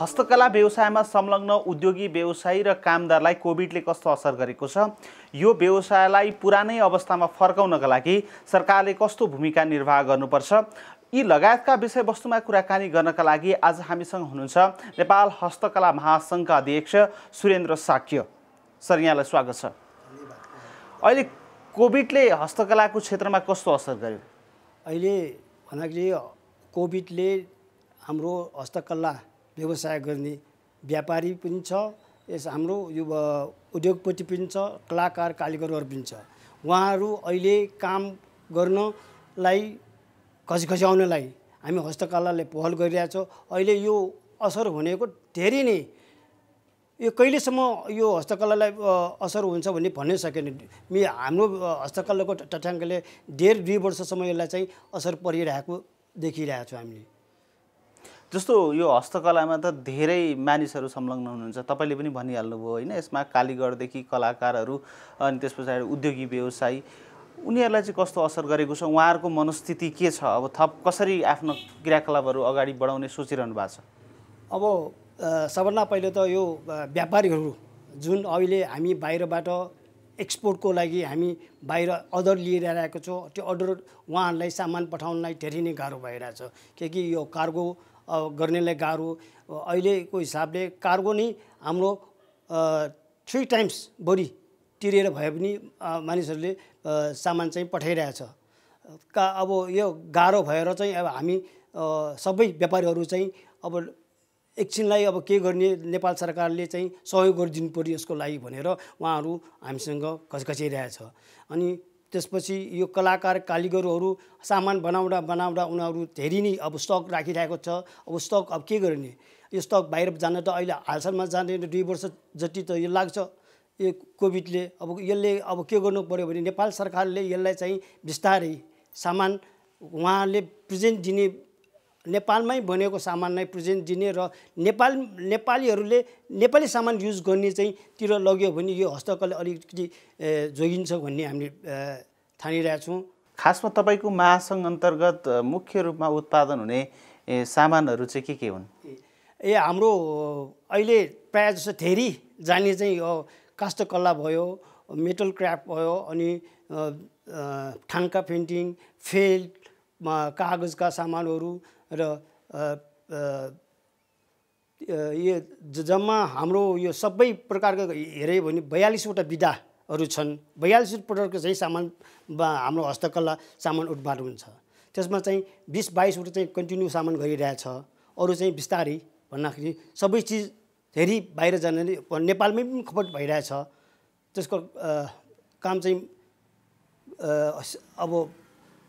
हस्तकला व्यवसायमा संलग्न उद्योगी व्यवसायी र कामदारलाई कोभिडले कस्तो असर गरेको छ यो व्यवसायलाई पुरानै अवस्थामा फर्काउनका लागि सरकारले कस्तो भूमिका निर्वाह गर्नुपर्छ यी लगायतका विषयवस्तुमा कुराकानी गर्नका लागि आज हामीसँग हुनुहुन्छ नेपाल हस्तकला महासङ्घका अध्यक्ष सुरेन्द्र साक्य सर यहाँलाई स्वागत छ अहिले कोभिडले हस्तकलाको क्षेत्रमा कस्तो असर गर्यो अहिले भन्दाखेरि कोभिडले हाम्रो हस्तकला व्यवसाय गर्ने व्यापारी पनि छ यस हाम्रो यो उद्योगपति पनि छ कलाकार कालीगरहरू पनि छ उहाँहरू अहिले काम गर्नलाई आउनलाई हामी हस्तकलाले पहल गरिरहेछौँ अहिले यो असर भनेको धेरै नै यो कहिलेसम्म यो हस्तकलालाई असर हुन्छ भन्ने भन्नै सकेन मि हाम्रो हस्तकलाको तथ्याङ्कले डेढ दुई वर्षसम्म यसलाई चाहिँ असर परिरहेको देखिरहेको छौँ हामीले जस्तो यो हस्तकलामा त धेरै मानिसहरू संलग्न हुनुहुन्छ तपाईँले पनि भनिहाल्नुभयो होइन यसमा कालीगढदेखि कलाकारहरू अनि त्यस पछाडि उद्योगी व्यवसायी उनीहरूलाई चाहिँ कस्तो असर गरेको छ उहाँहरूको मनस्थिति के छ अब थप कसरी आफ्नो क्रियाकलापहरू अगाडि बढाउने सोचिरहनु भएको छ अब सबभन्दा पहिले त यो व्यापारीहरू जुन अहिले हामी बाहिरबाट एक्सपोर्टको लागि हामी बाहिर अर्डर लिएर आएको छौँ त्यो अर्डर उहाँहरूलाई सामान पठाउनलाई धेरै नै गाह्रो भइरहेछ किनकि यो कार्गो गर्नेलाई गाह्रो अहिलेको हिसाबले कार्गो नै हाम्रो थ्री टाइम्स बढी तिरेर भए पनि मानिसहरूले सामान चाहिँ पठाइरहेछ का अब यो गाह्रो भएर चाहिँ अब हामी सबै व्यापारीहरू चाहिँ अब एकछिनलाई अब के गर्ने नेपाल सरकारले चाहिँ सहयोग गरिदिनु पऱ्यो यसको लागि भनेर उहाँहरू हामीसँग घचघचिरहेछ अनि त्यसपछि यो कलाकार कालीगरहरू सामान बनाउँदा बनाउँदा उनीहरू धेरै नै अब स्टक राखिरहेको छ अब स्टक अब के गर्ने यो स्टक बाहिर जान त अहिले हालसालमा जाँदैन दुई वर्ष जति त यो लाग्छ यो कोभिडले अब यसले अब के गर्नु पऱ्यो भने नेपाल सरकारले यसलाई चाहिँ बिस्तारै सामान उहाँले प्रेजेन्ट दिने नेपालमै बनेको सामानलाई प्रेजेन्ट दिने र नेपाल नेपालीहरूले नेपाली सामान युज गर्ने चाहिँ तिर लग्यो भने यो हस्तकला अलिकति जोगिन्छ भन्ने हामी ठानिरहेका छौँ खासमा तपाईँको महासङ्घ अन्तर्गत मुख्य रूपमा उत्पादन हुने सामानहरू चाहिँ के के हुन् ए हाम्रो अहिले प्रायः जस्तो धेरै जाने चाहिँ काष्ठकला भयो मेटल क्राफ्ट भयो अनि ठाङ्का पेन्टिङ फेल्ट कागजका सामानहरू र यो जम्मा हाम्रो यो सबै प्रकारको हेऱ्यो भने बयालिसवटा विधाहरू छन् बयालिस प्रकारको चाहिँ सामान हाम्रो हस्तकला सामान उत्पादन हुन्छ त्यसमा चाहिँ बिस बाइसवटा चाहिँ कन्टिन्यू सामान गरिरहेछ अरू चाहिँ बिस्तारै भन्दाखेरि सबै चिज धेरै बाहिर जाने नेपालमै पनि खपत भइरहेछ त्यसको काम चाहिँ अब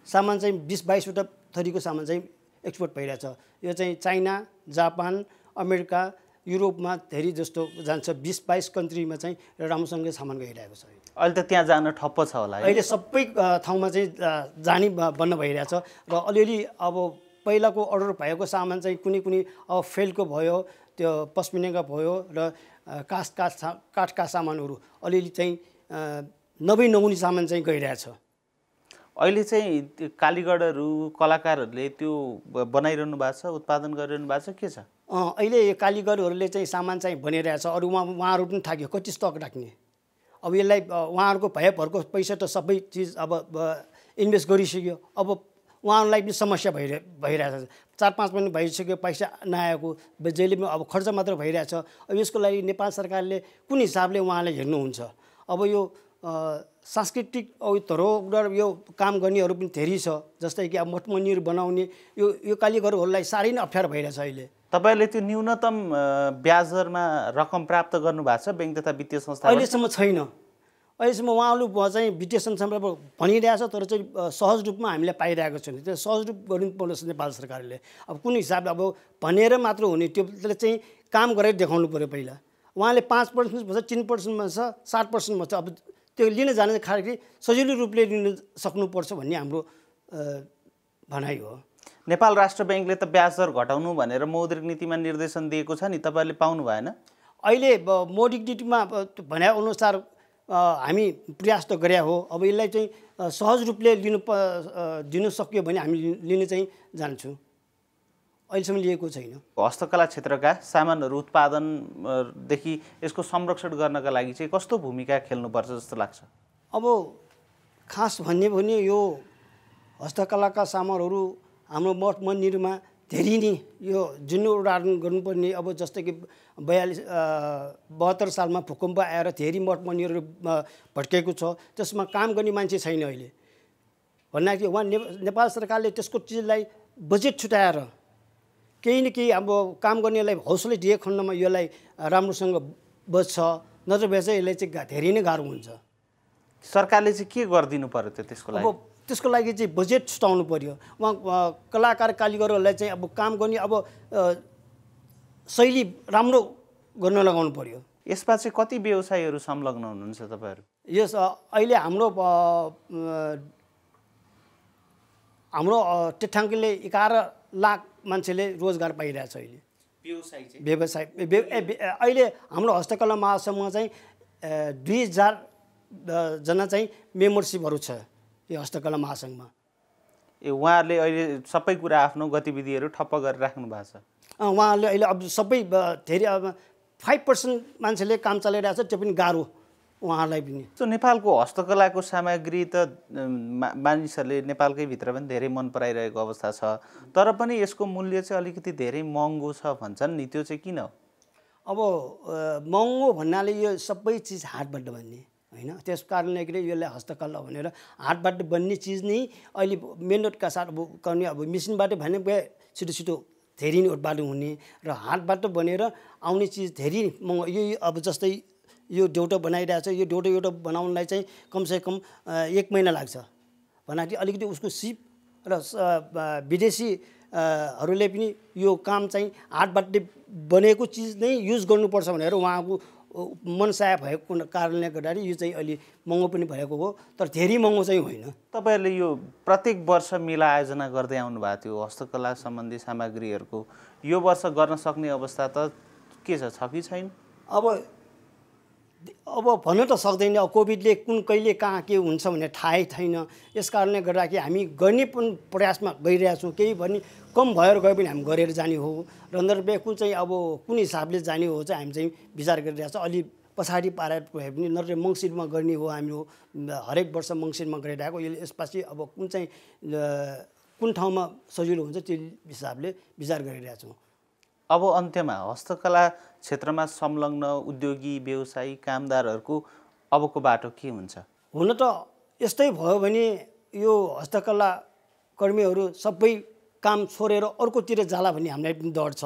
सामान चाहिँ बिस बाइसवटा थरीको सामान चाहिँ एक्सपोर्ट भइरहेछ यो चाहिँ चाइना जापान अमेरिका युरोपमा धेरै जस्तो जान्छ बिस बाइस कन्ट्रीमा चाहिँ राम्रोसँगले सामान गइरहेको छ अहिले त त्यहाँ जान ठप्प छ होला अहिले सबै ठाउँमा चाहिँ जाने बन्न भइरहेछ र अलिअलि अब पहिलाको अर्डर भएको सामान चाहिँ कुनै कुनै अब फेलको भयो त्यो पस्मिनेका भयो र काठ काठ काठका सामानहरू अलिअलि चाहिँ नभई नहुने सामान चाहिँ गइरहेछ अहिले चाहिँ कालीगढहरू कलाकारहरूले त्यो बनाइरहनु भएको छ उत्पादन गरिरहनु भएको छ के छ अहिले कालीगढहरूले चाहिँ सामान चाहिँ छ अरू उहाँ उहाँहरू पनि थाक्यो कति स्टक राख्ने अब यसलाई उहाँहरूको भरको पैसा त सबै चिज अब इन्भेस्ट गरिसक्यो अब उहाँहरूलाई पनि समस्या भइरहे भइरहेछ चार पाँच महिना भइसक्यो पैसा नआएको जहिले पनि अब खर्च मात्र भइरहेछ अब यसको लागि नेपाल सरकारले कुन हिसाबले उहाँले हेर्नुहुन्छ अब यो सांस्कृतिक धरोहर यो काम गर्नेहरू पनि धेरै छ जस्तै कि अब मठमन्दिर बनाउने यो यो कालीगरहरूलाई साह्रै नै अप्ठ्यारो भइरहेछ अहिले तपाईँले त्यो न्यूनतम ब्याजरमा रकम प्राप्त गर्नुभएको छ ब्याङ्क तथा वित्तीय संस्था अहिलेसम्म छैन अहिलेसम्म उहाँहरू चाहिँ वित्तीय संस्थामा भनिरहेको भनिरहेछ तर चाहिँ सहज रूपमा हामीले पाइरहेको छैन त्यो सहज रूप गर्नुपर्छ नेपाल सरकारले अब कुन हिसाबले अब भनेर मात्र हुने त्यो चाहिँ काम गरेर देखाउनु पऱ्यो पहिला उहाँले पाँच पर्सेन्ट छ तिन पर्सेन्टमा छ सात पर्सेन्टमा छ अब त्यो लिन जान खाँदाखेरि सजिलो रूपले लिन सक्नुपर्छ भन्ने हाम्रो भनाइ हो नेपाल राष्ट्र ब्याङ्कले त ब्याज दर घटाउनु भनेर मौद्रिक नीतिमा निर्देशन दिएको छ नि तपाईँहरूले पाउनु भएन अहिले मौद्रिक नीतिमा अनुसार हामी प्रयास त गरे हो अब यसलाई चाहिँ सहज रूपले लिनु प दिनु सक्यो भने हामी लिन चाहिँ जान्छौँ अहिलेसम्म लिएको छैन हस्तकला क्षेत्रका सामानहरू उत्पादनदेखि यसको संरक्षण गर्नका लागि चाहिँ कस्तो भूमिका खेल्नुपर्छ जस्तो लाग्छ अब खास भन्ने भने यो हस्तकलाका सामानहरू हाम्रो मठ मन्दिरमा धेरै नै यो जुन उदाहरण गर्नुपर्ने अब जस्तै कि बयालिस बहत्तर सालमा भूकम्प आएर धेरै मठ मन्दिरहरू भट्केको छ त्यसमा काम गर्ने मान्छे छैन अहिले भन्दाखेरि उहाँ नेपाल सरकारले त्यसको चिजलाई बजेट छुट्याएर केही न केही अब काम गर्नेलाई हौसले दिए खण्डमा यसलाई राम्रोसँग बज्छ नत्र भए चाहिँ यसलाई चाहिँ धेरै नै गाह्रो हुन्छ सरकारले चाहिँ के गरिदिनु पऱ्यो त्यो त्यसको लागि अब त्यसको लागि चाहिँ बजेट छुटाउनु पऱ्यो उहाँ कलाकार कालीगरहरूलाई चाहिँ अब काम गर्ने अब शैली राम्रो गर्न लगाउनु पऱ्यो यसमा चाहिँ कति व्यवसायीहरू संलग्न हुनुहुन्छ तपाईँहरू यस अहिले हाम्रो हाम्रो टेठाङ्कीले एघार लाख मान्छेले रोजगार पाइरहेछ अहिले व्यवसाय व्यवसाय अहिले हाम्रो हस्तकला महासङ्घमा चाहिँ दुई जना चाहिँ मेम्बरसिपहरू छ यो हस्तकला महासङ्घमा ए उहाँहरूले अहिले सबै कुरा आफ्नो गतिविधिहरू ठप्प गरेर राख्नु भएको छ उहाँहरूले अहिले अब सबै धेरै अब फाइभ पर्सेन्ट मान्छेले काम चलाइरहेको छ त्यो पनि गाह्रो उहाँलाई पनि त्यो नेपालको हस्तकलाको सामग्री त मानिसहरूले नेपालकै भित्र पनि धेरै मन पराइरहेको अवस्था छ तर पनि यसको मूल्य चाहिँ अलिकति धेरै महँगो छ भन्छन् नि त्यो चाहिँ किन अब महँगो भन्नाले यो सबै चिज हाटबाट बन्ने होइन त्यस कारणले के अरे यसलाई हस्तकला भनेर हाटबाट बन्ने चिज नै अहिले रोडका साथ अब गर्ने अब मेसिनबाट भने छिटो छिटो धेरै नै उत्पादन हुने र हाटबाट बनेर आउने चिज धेरै महँगो यो अब जस्तै यो ढेउटो बनाइरहेको छ यो ढेउटो एउटा बनाउनलाई चाहिँ कमसेकम कम एक महिना लाग्छ भन्दाखेरि अलिकति उसको सिप र विदेशीहरूले पनि यो काम चाहिँ हातबाट बनेको चिज नै युज गर्नुपर्छ भनेर उहाँको मनसाय भएको कारणले गर्दाखेरि यो चाहिँ अलि महँगो पनि भएको हो तर धेरै महँगो चाहिँ होइन तपाईँहरूले यो प्रत्येक वर्ष मेला आयोजना गर्दै आउनुभएको थियो हस्तकला सम्बन्धी सामग्रीहरूको यो वर्ष गर्न सक्ने अवस्था त के छ कि छैन अब अब भन्न त सक्दैन अब कोभिडले कुन कहिले कहाँ के हुन्छ भन्ने थाहै छैन यस कारणले गर्दाखेरि हामी गर्ने पनि प्रयासमा गइरहेछौँ केही पनि कम भएर गयो भने हामी गरेर जाने हो र नर्वे कुन चाहिँ अब कुन हिसाबले जाने हो चाहिँ हामी चाहिँ विचार गरिरहेछौँ अलि पछाडि पारेर गयो पनि नर्वे मङ्सिरमा गर्ने हो हामी हरेक वर्ष मङ्सिरमा गरिरहेको यसले यसपछि अब कुन चाहिँ कुन ठाउँमा सजिलो हुन्छ त्यो हिसाबले विचार गरिरहेछौँ अब अन्त्यमा हस्तकला क्षेत्रमा संलग्न उद्योगी व्यवसायी कामदारहरूको अबको बाटो के हुन्छ हुन त यस्तै भयो भने यो हस्तकला कर्मीहरू सबै काम छोडेर अर्कोतिर जाला भन्ने हामीलाई पनि डर छ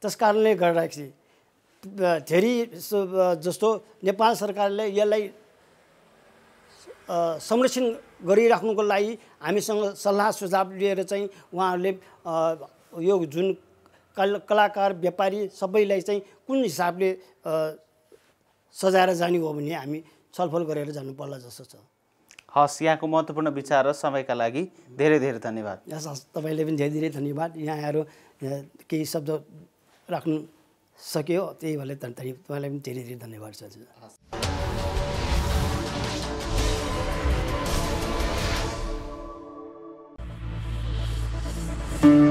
त्यस कारणले गर्दाखेरि धेरै जस्तो नेपाल सरकारले यसलाई संरक्षण गरिराख्नुको लागि हामीसँग सल्लाह सुझाव लिएर चाहिँ उहाँहरूले यो जुन कल कलाकार व्यापारी सबैलाई चाहिँ कुन हिसाबले सजाएर जाने हो भने हामी छलफल गरेर जानु पर्ला जस्तो छ हस् यहाँको महत्त्वपूर्ण विचार र समयका लागि धेरै धेरै धन्यवाद हस् हस् तपाईँले पनि धेरै धेरै धन्यवाद यहाँ आएर केही शब्द राख्नु सक्यो त्यही भएर तपाईँलाई पनि धेरै धेरै धन्यवाद छ thank